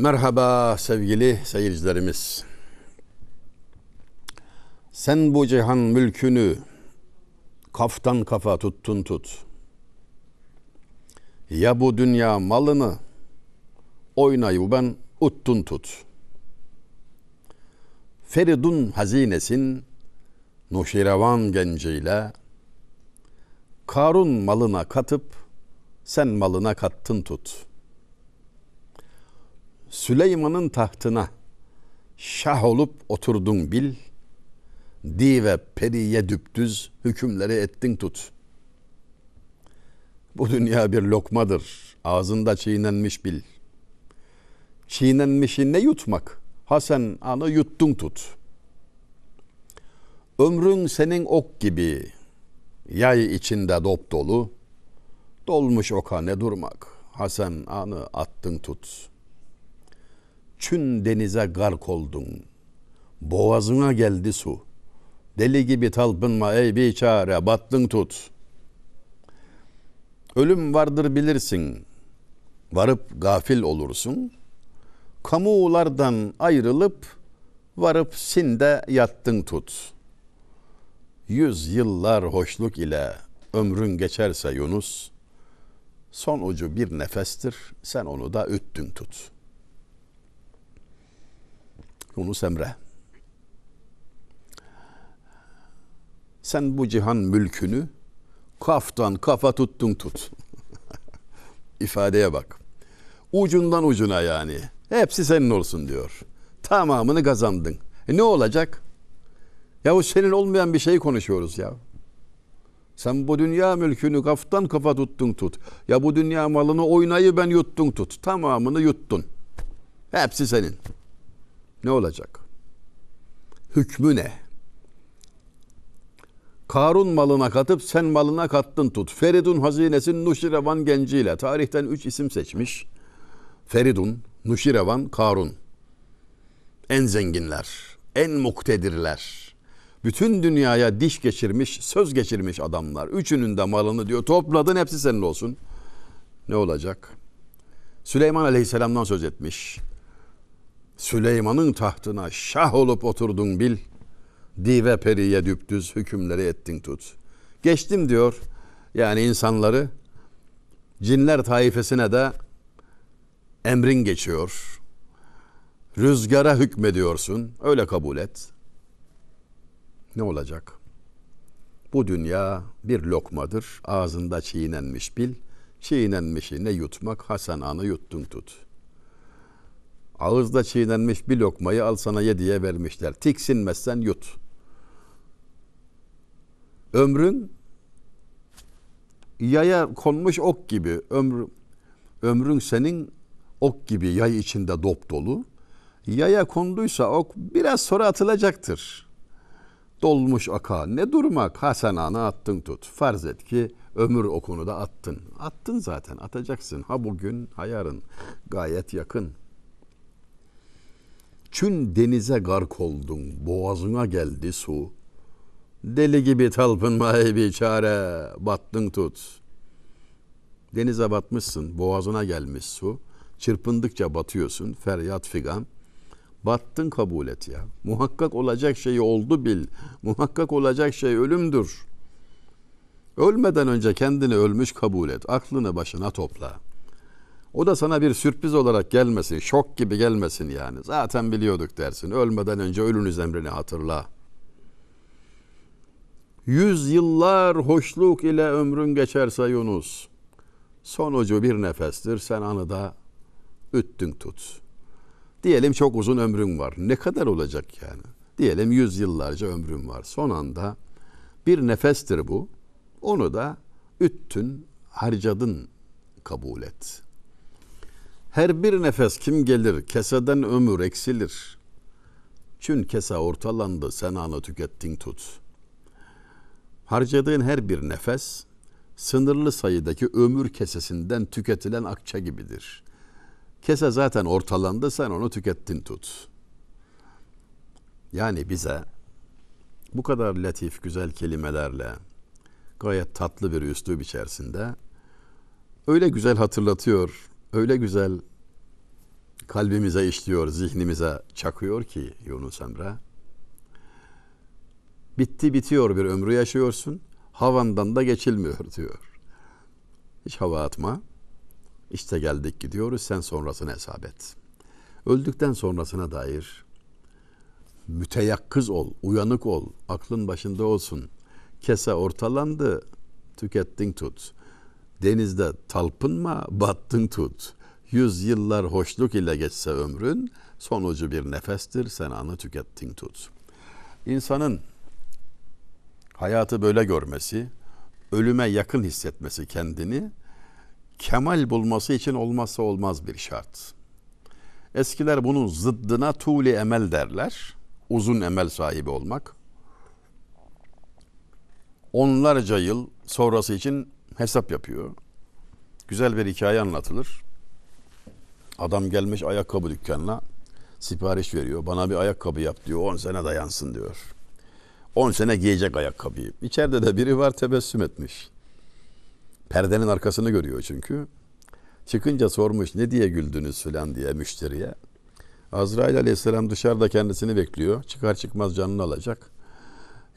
Merhaba sevgili seyircilerimiz. Sen bu cihan mülkünü kaftan kafa tuttun tut. Ya bu dünya malını oynayı ben uttun tut. Feridun hazinesin Nuşirevan genciyle Karun malına katıp sen malına kattın tut.'' Süleyman'ın tahtına şah olup oturdun bil, di ve periye düptüz hükümleri ettin tut. Bu dünya bir lokmadır, ağzında çiğnenmiş bil. Çiğnenmişi ne yutmak? Hasan anı yuttun tut. Ömrün senin ok gibi, yay içinde dop dolu, dolmuş oka ne durmak, Hasan anı attın tut.'' çün denize gark oldun. Boğazına geldi su. Deli gibi talpınma ey bir çare battın tut. Ölüm vardır bilirsin. Varıp gafil olursun. kamuulardan ayrılıp varıp sinde yattın tut. Yüz yıllar hoşluk ile ömrün geçerse Yunus, son ucu bir nefestir, sen onu da üttün tut.'' Yunus Emre. Sen bu cihan mülkünü kaftan kafa tuttun tut. İfadeye bak. Ucundan ucuna yani. Hepsi senin olsun diyor. Tamamını kazandın. E ne olacak? Ya bu senin olmayan bir şey konuşuyoruz ya. Sen bu dünya mülkünü kaftan kafa tuttun tut. Ya bu dünya malını oynayı ben yuttun tut. Tamamını yuttun. Hepsi senin. Ne olacak? Hükmü ne? Karun malına katıp sen malına kattın tut. Feridun hazinesin Nuşirevan genciyle. Tarihten üç isim seçmiş. Feridun, Nuşirevan, Karun. En zenginler, en muktedirler. Bütün dünyaya diş geçirmiş, söz geçirmiş adamlar. Üçünün de malını diyor topladın hepsi senin olsun. Ne olacak? Süleyman Aleyhisselam'dan söz etmiş. Süleyman'ın tahtına şah olup oturdun bil. Dive periye düptüz hükümleri ettin tut. Geçtim diyor yani insanları. Cinler taifesine de emrin geçiyor. Rüzgara hükmediyorsun. Öyle kabul et. Ne olacak? Bu dünya bir lokmadır. Ağzında çiğnenmiş bil. Çiğnenmişi ne yutmak Hasan anı yuttun tut.'' Ağızda çiğnenmiş bir lokmayı al sana ye diye vermişler. Tiksinmezsen yut. Ömrün yaya konmuş ok gibi. Ömr, ömrün senin ok gibi yay içinde dop dolu. Yaya konduysa ok biraz sonra atılacaktır. Dolmuş aka ne durmak Hasan ana attın tut. Farz et ki ömür okunu da attın. Attın zaten atacaksın ha bugün ha yarın gayet yakın. Bütün denize gark oldun, boğazına geldi su. Deli gibi talpınmaya bir çare, battın tut. Denize batmışsın, boğazına gelmiş su. Çırpındıkça batıyorsun, feryat figan. Battın kabul et ya. Muhakkak olacak şey oldu bil. Muhakkak olacak şey ölümdür. Ölmeden önce kendini ölmüş kabul et. Aklını başına topla.'' O da sana bir sürpriz olarak gelmesin, şok gibi gelmesin yani. Zaten biliyorduk dersin. Ölmeden önce ölünüz emrini hatırla. Yüz yıllar hoşluk ile ömrün geçerse Yunus. son ucu bir nefestir. Sen anıda üttün tut. Diyelim çok uzun ömrün var. Ne kadar olacak yani? Diyelim yüz yıllarca ömrün var. Son anda bir nefestir bu. Onu da üttün, harcadın kabul et.'' Her bir nefes kim gelir keseden ömür eksilir. Çün kese ortalandı sen anı tükettin tut. Harcadığın her bir nefes sınırlı sayıdaki ömür kesesinden tüketilen akça gibidir. Kese zaten ortalandı sen onu tükettin tut. Yani bize bu kadar latif güzel kelimelerle gayet tatlı bir üslup içerisinde öyle güzel hatırlatıyor öyle güzel kalbimize işliyor, zihnimize çakıyor ki Yunus Emre. Bitti bitiyor bir ömrü yaşıyorsun. Havandan da geçilmiyor diyor. Hiç hava atma. İşte geldik gidiyoruz sen sonrasını hesap et. Öldükten sonrasına dair müteyakkız ol, uyanık ol, aklın başında olsun. Kese ortalandı, tükettin tut. Denizde talpınma, battın tut. Yüz yıllar hoşluk ile geçse ömrün, sonucu bir nefestir, sen anı tükettin tut. İnsanın hayatı böyle görmesi, ölüme yakın hissetmesi kendini, kemal bulması için olmazsa olmaz bir şart. Eskiler bunun zıddına tuğli emel derler. Uzun emel sahibi olmak. Onlarca yıl sonrası için hesap yapıyor. Güzel bir hikaye anlatılır. Adam gelmiş ayakkabı dükkanına sipariş veriyor. Bana bir ayakkabı yap diyor. 10 sene dayansın diyor. 10 sene giyecek ayakkabıyı. İçeride de biri var tebessüm etmiş. Perdenin arkasını görüyor çünkü. Çıkınca sormuş ne diye güldünüz filan diye müşteriye. Azrail aleyhisselam dışarıda kendisini bekliyor. Çıkar çıkmaz canını alacak.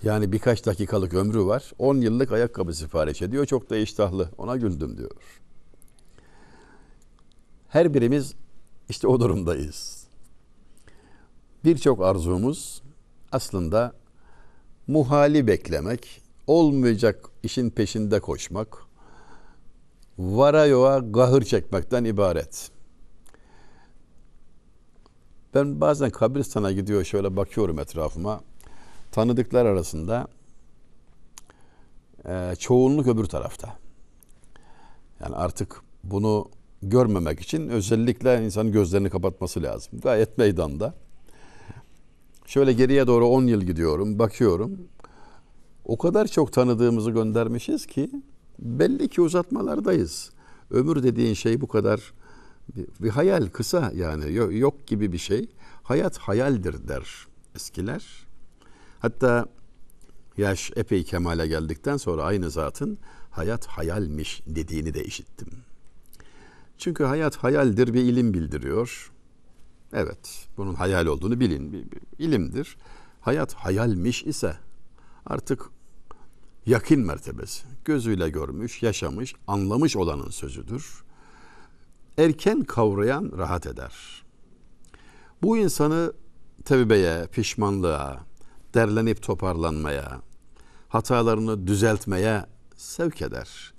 Yani birkaç dakikalık ömrü var. 10 yıllık ayakkabı sipariş ediyor. Çok da iştahlı. Ona güldüm diyor. Her birimiz işte o durumdayız. Birçok arzumuz aslında muhali beklemek, olmayacak işin peşinde koşmak, vara varayoğa gahır çekmekten ibaret. Ben bazen kabristana gidiyor şöyle bakıyorum etrafıma tanıdıklar arasında e, çoğunluk öbür tarafta. Yani artık bunu görmemek için özellikle insanın gözlerini kapatması lazım. Gayet meydanda. Şöyle geriye doğru 10 yıl gidiyorum, bakıyorum. O kadar çok tanıdığımızı göndermişiz ki belli ki uzatmalardayız. Ömür dediğin şey bu kadar bir, bir hayal kısa yani yok gibi bir şey. Hayat hayaldir der eskiler. Hatta yaş epey kemale geldikten sonra aynı zatın hayat hayalmiş dediğini de işittim. Çünkü hayat hayaldir bir ilim bildiriyor. Evet, bunun hayal olduğunu bilin. Bir, bir ilimdir. Hayat hayalmiş ise artık yakın mertebesi. Gözüyle görmüş, yaşamış, anlamış olanın sözüdür. Erken kavrayan rahat eder. Bu insanı tevbeye, pişmanlığa, derlenip toparlanmaya, hatalarını düzeltmeye sevk eder.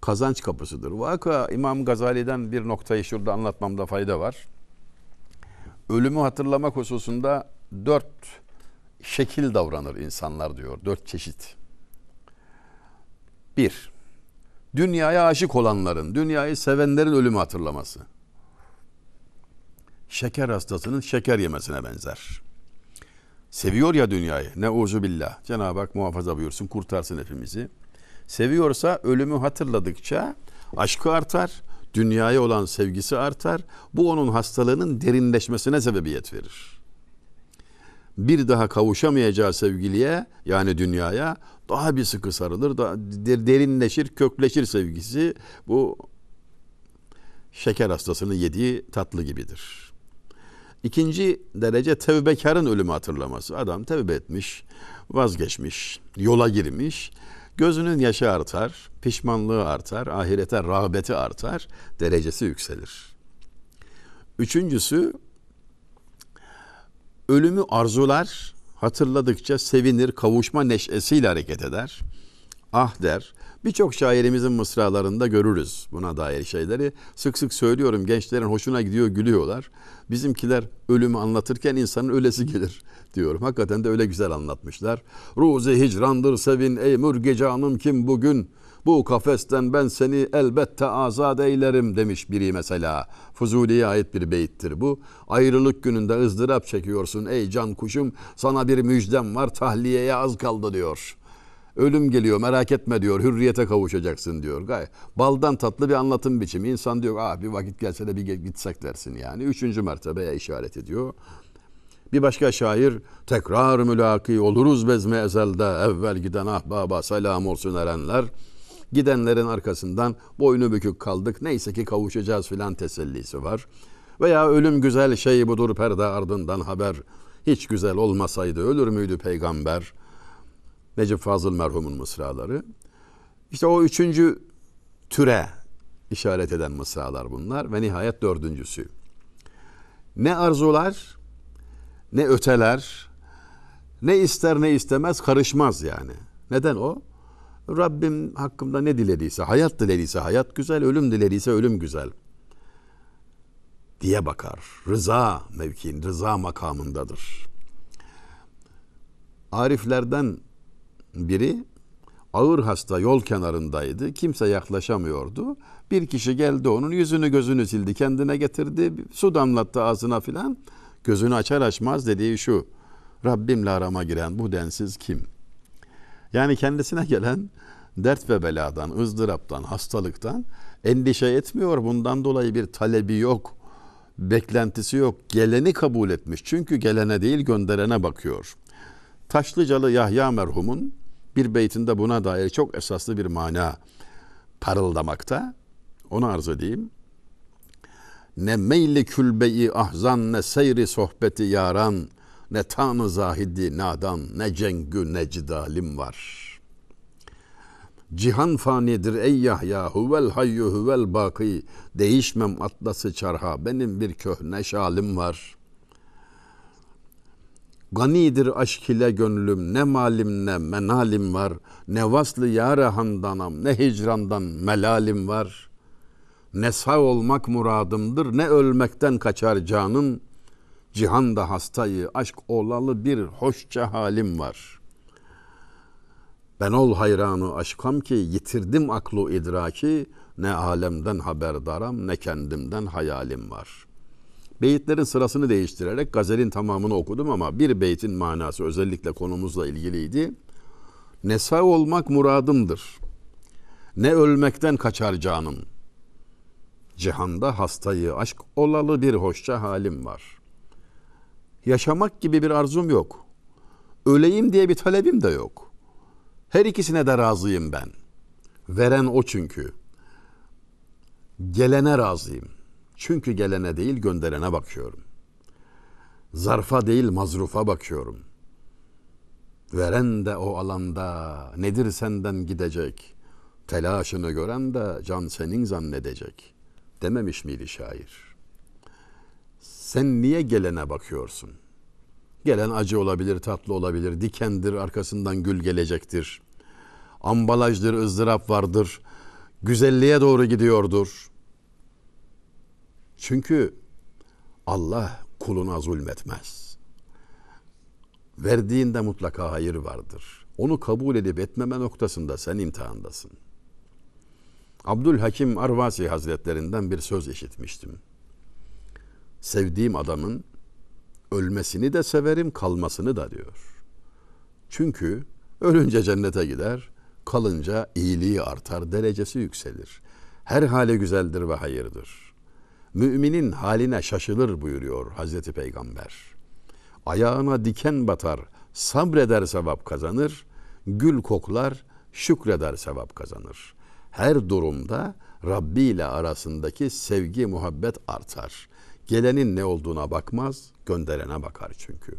Kazanç kapısıdır. Vaka İmam Gazali'den bir noktayı şurada anlatmamda fayda var. Ölümü hatırlamak hususunda dört şekil davranır insanlar diyor. Dört çeşit. Bir, dünyaya aşık olanların, dünyayı sevenlerin ölümü hatırlaması. Şeker hastasının şeker yemesine benzer. Seviyor ya dünyayı. Ne uzu billah. Cenab-ı Hak muhafaza buyursun, kurtarsın hepimizi. Seviyorsa ölümü hatırladıkça aşkı artar, dünyaya olan sevgisi artar. Bu onun hastalığının derinleşmesine sebebiyet verir. Bir daha kavuşamayacağı sevgiliye yani dünyaya daha bir sıkı sarılır, daha derinleşir, kökleşir sevgisi. Bu şeker hastasının yediği tatlı gibidir. İkinci derece tevbekarın ölümü hatırlaması. Adam tevbe etmiş, vazgeçmiş, yola girmiş. Gözünün yaşı artar, pişmanlığı artar, ahirete rağbeti artar, derecesi yükselir. Üçüncüsü, ölümü arzular, hatırladıkça sevinir, kavuşma neşesiyle hareket eder. Ah der, Birçok şairimizin mısralarında görürüz buna dair şeyleri. Sık sık söylüyorum gençlerin hoşuna gidiyor gülüyorlar. Bizimkiler ölümü anlatırken insanın ölesi gelir diyorum. Hakikaten de öyle güzel anlatmışlar. Ruzi hicrandır sevin ey mürge canım kim bugün? Bu kafesten ben seni elbette azat eylerim demiş biri mesela. Fuzuli'ye ait bir beyittir bu. Ayrılık gününde ızdırap çekiyorsun ey can kuşum sana bir müjdem var tahliyeye az kaldı diyor. Ölüm geliyor merak etme diyor. Hürriyete kavuşacaksın diyor. Gayet baldan tatlı bir anlatım biçimi. İnsan diyor ah bir vakit gelse de bir gitsek dersin yani. Üçüncü mertebeye işaret ediyor. Bir başka şair tekrar mülaki oluruz bezme ezelde evvel giden ahbaba selam olsun erenler. Gidenlerin arkasından boynu bükük kaldık neyse ki kavuşacağız filan tesellisi var. Veya ölüm güzel şey budur perde ardından haber. Hiç güzel olmasaydı ölür müydü peygamber?'' Necip Fazıl merhumun mısraları. İşte o üçüncü türe işaret eden mısralar bunlar ve nihayet dördüncüsü. Ne arzular, ne öteler, ne ister ne istemez karışmaz yani. Neden o? Rabbim hakkımda ne dilediyse, hayat dilediyse hayat güzel, ölüm dilediyse ölüm güzel diye bakar. Rıza mevkiin, rıza makamındadır. Ariflerden biri ağır hasta yol kenarındaydı. Kimse yaklaşamıyordu. Bir kişi geldi onun yüzünü gözünü sildi kendine getirdi. Su damlattı ağzına filan. Gözünü açar açmaz dediği şu. Rabbimle arama giren bu densiz kim? Yani kendisine gelen dert ve beladan, ızdıraptan, hastalıktan endişe etmiyor. Bundan dolayı bir talebi yok, beklentisi yok. Geleni kabul etmiş. Çünkü gelene değil gönderene bakıyor. Taşlıcalı Yahya merhumun bir beytinde buna dair çok esaslı bir mana parıldamakta. Onu arz edeyim. Ne meyli külbeyi ahzan ne seyri sohbeti yaran ne tanı zahidi nadan ne cengü ne cidalim var. Cihan fanidir ey Yahya huvel hayyu huvel baki değişmem atlası çarha benim bir köhne şalim var. Ganidir aşk ile gönlüm ne malim ne menalim var. Ne vaslı yâre handanam ne hicrandan melalim var. Ne sağ olmak muradımdır ne ölmekten kaçar canım. Cihanda hastayı aşk olalı bir hoşça halim var. Ben ol hayranı aşkam ki yitirdim aklı idraki ne alemden haberdaram ne kendimden hayalim var.'' Beyitlerin sırasını değiştirerek gazelin tamamını okudum ama bir beytin manası özellikle konumuzla ilgiliydi. Ne olmak muradımdır. Ne ölmekten kaçar canım. Cihanda hastayı aşk olalı bir hoşça halim var. Yaşamak gibi bir arzum yok. Öleyim diye bir talebim de yok. Her ikisine de razıyım ben. Veren o çünkü. Gelene razıyım. Çünkü gelene değil gönderene bakıyorum. Zarfa değil mazrufa bakıyorum. Veren de o alanda nedir senden gidecek? Telaşını gören de can senin zannedecek. Dememiş miydi şair? Sen niye gelene bakıyorsun? Gelen acı olabilir, tatlı olabilir, dikendir, arkasından gül gelecektir. Ambalajdır, ızdırap vardır. Güzelliğe doğru gidiyordur.'' Çünkü Allah kuluna zulmetmez. Verdiğinde mutlaka hayır vardır. Onu kabul edip etmeme noktasında sen imtihandasın. Abdülhakim Arvasi Hazretlerinden bir söz işitmiştim. Sevdiğim adamın ölmesini de severim, kalmasını da diyor. Çünkü ölünce cennete gider, kalınca iyiliği artar, derecesi yükselir. Her hale güzeldir ve hayırdır.'' müminin haline şaşılır buyuruyor Hazreti Peygamber. Ayağına diken batar, sabreder sevap kazanır, gül koklar, şükreder sevap kazanır. Her durumda Rabbi ile arasındaki sevgi, muhabbet artar. Gelenin ne olduğuna bakmaz, gönderene bakar çünkü.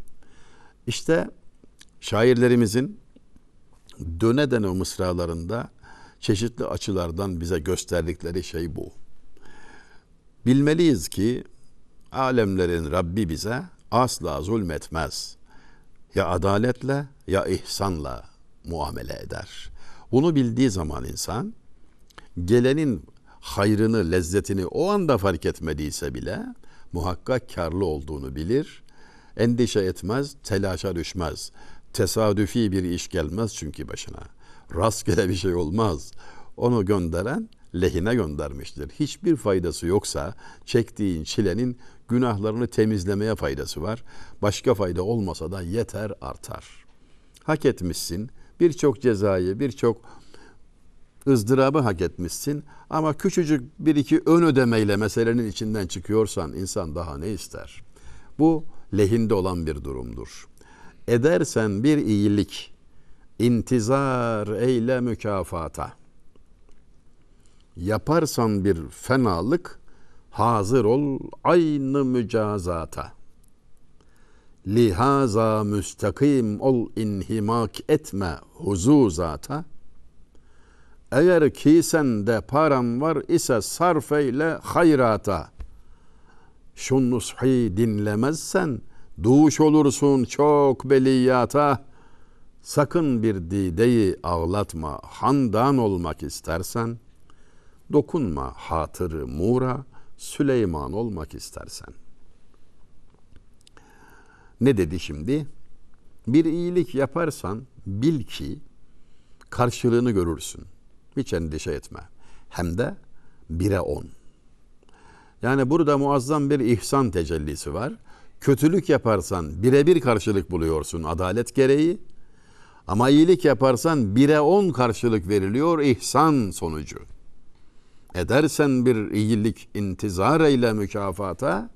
İşte şairlerimizin döne dene mısralarında çeşitli açılardan bize gösterdikleri şey bu. Bilmeliyiz ki alemlerin Rabbi bize asla zulmetmez. Ya adaletle ya ihsanla muamele eder. Bunu bildiği zaman insan gelenin hayrını, lezzetini o anda fark etmediyse bile muhakkak karlı olduğunu bilir. Endişe etmez, telaşa düşmez. Tesadüfi bir iş gelmez çünkü başına. Rastgele bir şey olmaz. Onu gönderen lehine göndermiştir. Hiçbir faydası yoksa çektiğin çilenin günahlarını temizlemeye faydası var. Başka fayda olmasa da yeter artar. Hak etmişsin. Birçok cezayı, birçok ızdırabı hak etmişsin. Ama küçücük bir iki ön ödemeyle meselenin içinden çıkıyorsan insan daha ne ister? Bu lehinde olan bir durumdur. Edersen bir iyilik, intizar eyle mükafata.'' yaparsan bir fenalık hazır ol aynı mücazata. Lihaza müstakim ol inhimak etme huzuzata. Eğer ki sende param var ise sarf eyle hayrata. Şu nushi dinlemezsen duş olursun çok beliyata. Sakın bir dideyi ağlatma, handan olmak istersen.'' Dokunma hatırı Mura, Süleyman olmak istersen. Ne dedi şimdi? Bir iyilik yaparsan bil ki karşılığını görürsün. Hiç endişe etme. Hem de bire on. Yani burada muazzam bir ihsan tecellisi var. Kötülük yaparsan birebir karşılık buluyorsun adalet gereği. Ama iyilik yaparsan bire on karşılık veriliyor ihsan sonucu. Edersen bir iyilik intizar eyle mükafata,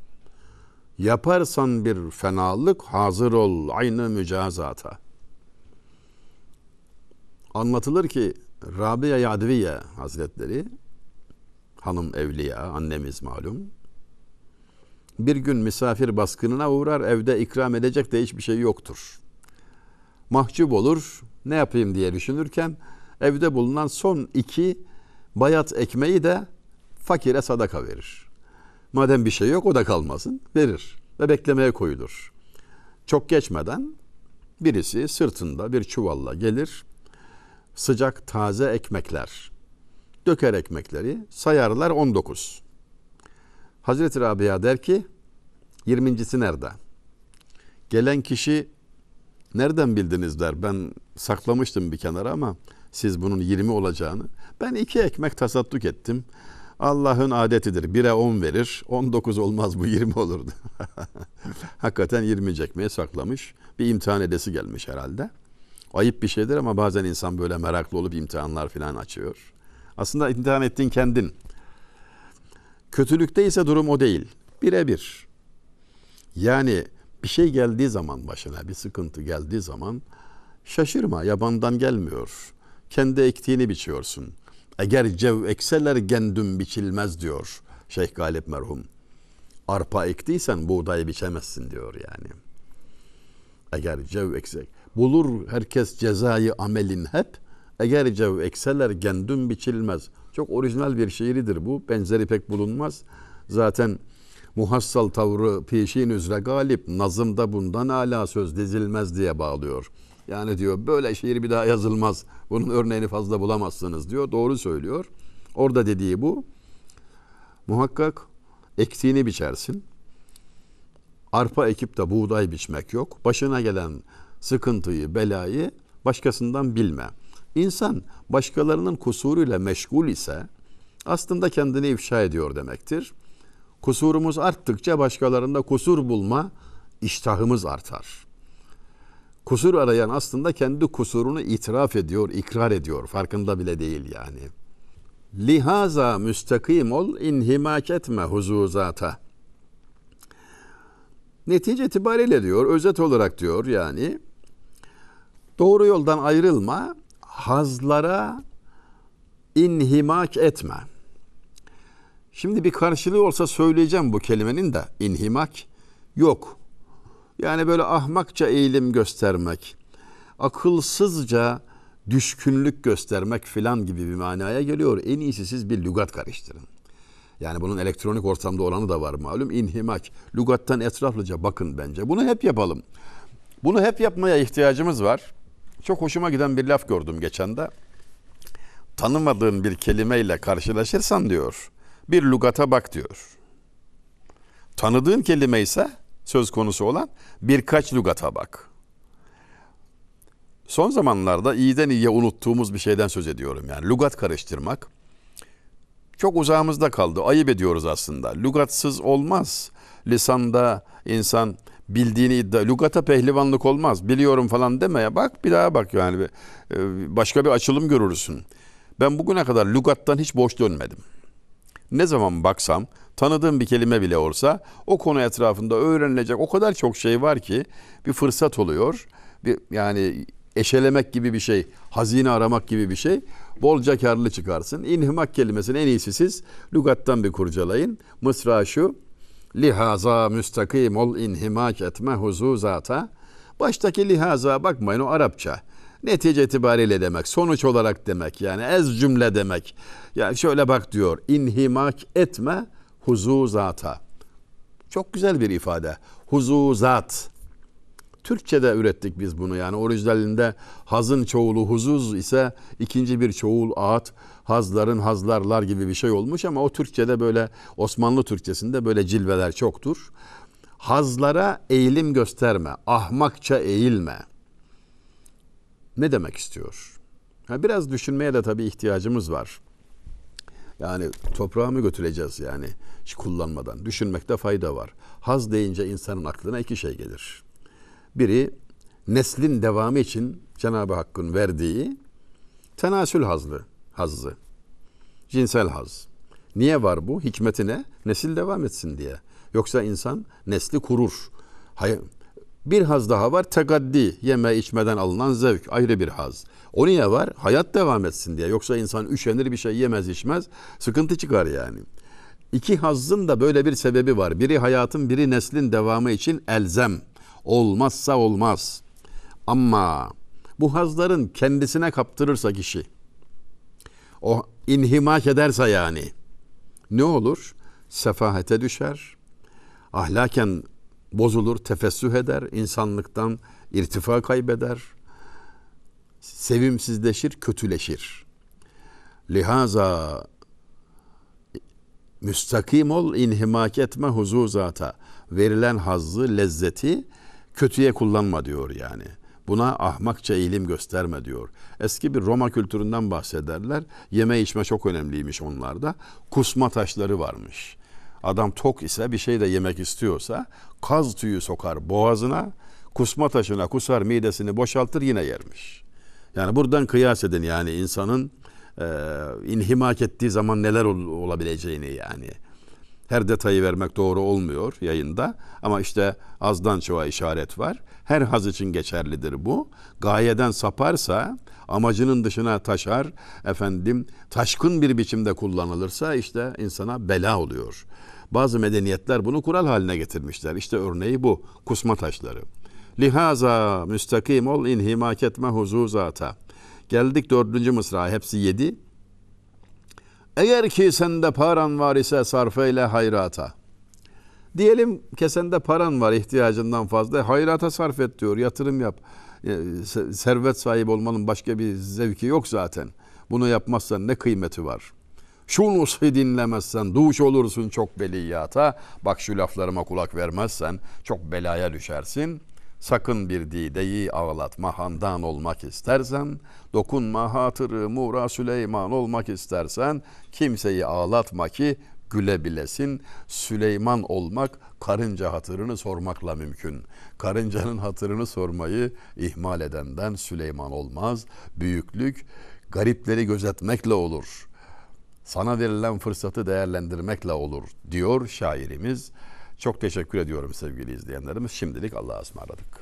yaparsan bir fenalık hazır ol aynı mücazata. Anlatılır ki Rabia Yadviye Hazretleri, hanım evliya, annemiz malum, bir gün misafir baskınına uğrar, evde ikram edecek de hiçbir şey yoktur. Mahcup olur, ne yapayım diye düşünürken evde bulunan son iki Bayat ekmeği de fakire sadaka verir. Madem bir şey yok o da kalmasın verir ve beklemeye koyulur. Çok geçmeden birisi sırtında bir çuvalla gelir. Sıcak taze ekmekler. Döker ekmekleri sayarlar 19. Hazreti Rabia der ki 20.si nerede? Gelen kişi nereden bildiniz der. Ben saklamıştım bir kenara ama siz bunun 20 olacağını. Ben iki ekmek tasadduk ettim. Allah'ın adetidir. 1'e on verir. On dokuz olmaz bu Yirmi olurdu. Hakikaten yirmi ekmeği saklamış. Bir imtihan edesi gelmiş herhalde. Ayıp bir şeydir ama bazen insan böyle meraklı olup imtihanlar falan açıyor. Aslında imtihan ettiğin kendin. Kötülükte ise durum o değil. Birebir. Yani bir şey geldiği zaman başına, bir sıkıntı geldiği zaman şaşırma, yabandan gelmiyor. Kendi ektiğini biçiyorsun. Eğer cev ekseler gendüm biçilmez diyor Şeyh Galip merhum. Arpa ektiysen buğday biçemezsin diyor yani. Eğer cev eksek. Bulur herkes cezayı amelin hep. Eğer cev ekseler gendüm biçilmez. Çok orijinal bir şiiridir bu. Benzeri pek bulunmaz. Zaten muhassal tavrı peşin üzre galip. Nazımda bundan ala söz dizilmez diye bağlıyor.'' Yani diyor böyle şiir bir daha yazılmaz. Bunun örneğini fazla bulamazsınız diyor. Doğru söylüyor. Orada dediği bu. Muhakkak eksiğini biçersin. Arpa ekip de buğday biçmek yok. Başına gelen sıkıntıyı, belayı başkasından bilme. İnsan başkalarının kusuruyla meşgul ise aslında kendini ifşa ediyor demektir. Kusurumuz arttıkça başkalarında kusur bulma iştahımız artar. Kusur arayan aslında kendi kusurunu itiraf ediyor, ikrar ediyor. Farkında bile değil yani. Lihaza müstakim ol, inhimak etme huzuzata. Netice itibariyle diyor, özet olarak diyor yani, doğru yoldan ayrılma, hazlara inhimak etme. Şimdi bir karşılığı olsa söyleyeceğim bu kelimenin de inhimak yok. Yani böyle ahmakça eğilim göstermek, akılsızca düşkünlük göstermek filan gibi bir manaya geliyor. En iyisi siz bir lügat karıştırın. Yani bunun elektronik ortamda olanı da var malum. İnhimak. Lugattan etraflıca bakın bence. Bunu hep yapalım. Bunu hep yapmaya ihtiyacımız var. Çok hoşuma giden bir laf gördüm geçen de. Tanımadığın bir kelimeyle karşılaşırsan diyor. Bir lugata bak diyor. Tanıdığın kelime ise söz konusu olan birkaç lügata bak. Son zamanlarda iyiden iyiye unuttuğumuz bir şeyden söz ediyorum yani. Lügat karıştırmak çok uzağımızda kaldı. Ayıp ediyoruz aslında. Lügatsız olmaz. Lisanda insan bildiğini iddia. Lugata pehlivanlık olmaz. Biliyorum falan deme ya. Bak bir daha bak yani. E, başka bir açılım görürsün. Ben bugüne kadar lugattan hiç boş dönmedim. Ne zaman baksam tanıdığım bir kelime bile olsa o konu etrafında öğrenilecek o kadar çok şey var ki bir fırsat oluyor. Bir, yani eşelemek gibi bir şey, hazine aramak gibi bir şey. Bolca karlı çıkarsın. İnhimak kelimesini en iyisi siz lügattan bir kurcalayın. Mısra şu. Lihaza müstakim ol inhimak etme huzu zata. Baştaki lihaza bakmayın o Arapça. Netice itibariyle demek, sonuç olarak demek yani ez cümle demek. Yani şöyle bak diyor, inhimak etme huzu zata. Çok güzel bir ifade. Huzu zat. Türkçe'de ürettik biz bunu yani orijinalinde hazın çoğulu huzuz ise ikinci bir çoğul at hazların hazlarlar gibi bir şey olmuş ama o Türkçe'de böyle Osmanlı Türkçesinde böyle cilveler çoktur. Hazlara eğilim gösterme, ahmakça eğilme ne demek istiyor? Ha, biraz düşünmeye de tabii ihtiyacımız var. Yani toprağa mı götüreceğiz yani hiç kullanmadan? Düşünmekte fayda var. Haz deyince insanın aklına iki şey gelir. Biri neslin devamı için Cenab-ı Hakk'ın verdiği tenasül hazlı, hazzı. Cinsel haz. Niye var bu? Hikmeti ne? nesil devam etsin diye. Yoksa insan nesli kurur. Hayır, bir haz daha var tegaddi yeme içmeden alınan zevk ayrı bir haz. O niye var? Hayat devam etsin diye. Yoksa insan üşenir bir şey yemez içmez sıkıntı çıkar yani. İki hazın da böyle bir sebebi var. Biri hayatın biri neslin devamı için elzem. Olmazsa olmaz. Ama bu hazların kendisine kaptırırsa kişi o inhimak ederse yani ne olur? Sefahete düşer. Ahlaken bozulur, tefessüh eder, insanlıktan irtifa kaybeder, sevimsizleşir, kötüleşir. Lihaza müstakim ol, inhimak etme huzuzata. Verilen hazzı, lezzeti kötüye kullanma diyor yani. Buna ahmakça ilim gösterme diyor. Eski bir Roma kültüründen bahsederler. Yeme içme çok önemliymiş onlarda. Kusma taşları varmış. Adam tok ise bir şey de yemek istiyorsa kaz tüyü sokar boğazına, kusma taşına kusar midesini boşaltır yine yermiş. Yani buradan kıyas edin yani insanın e, inhimak ettiği zaman neler ol, olabileceğini yani. Her detayı vermek doğru olmuyor yayında ama işte azdan çoğa işaret var. Her haz için geçerlidir bu. Gayeden saparsa, amacının dışına taşar, efendim taşkın bir biçimde kullanılırsa işte insana bela oluyor. Bazı medeniyetler bunu kural haline getirmişler. İşte örneği bu, kusma taşları. Lihaza müstakim ol inhimak etme huzuzata. Geldik dördüncü mısra, hepsi yedi. Eğer ki sende paran var ise sarf eyle hayrata. Diyelim kesende paran var ihtiyacından fazla. Hayrata sarf et diyor. Yatırım yap. Ee, servet sahibi olmanın başka bir zevki yok zaten. Bunu yapmazsan ne kıymeti var? Şunu nushi dinlemezsen duş olursun çok beliyata. Bak şu laflarıma kulak vermezsen çok belaya düşersin. Sakın bir dideyi ağlatma handan olmak istersen, dokunma hatırı Mura Süleyman olmak istersen, kimseyi ağlatma ki gülebilesin. Süleyman olmak karınca hatırını sormakla mümkün. Karıncanın hatırını sormayı ihmal edenden Süleyman olmaz. Büyüklük garipleri gözetmekle olur. Sana verilen fırsatı değerlendirmekle olur diyor şairimiz. Çok teşekkür ediyorum sevgili izleyenlerimiz. Şimdilik Allah'a ısmarladık.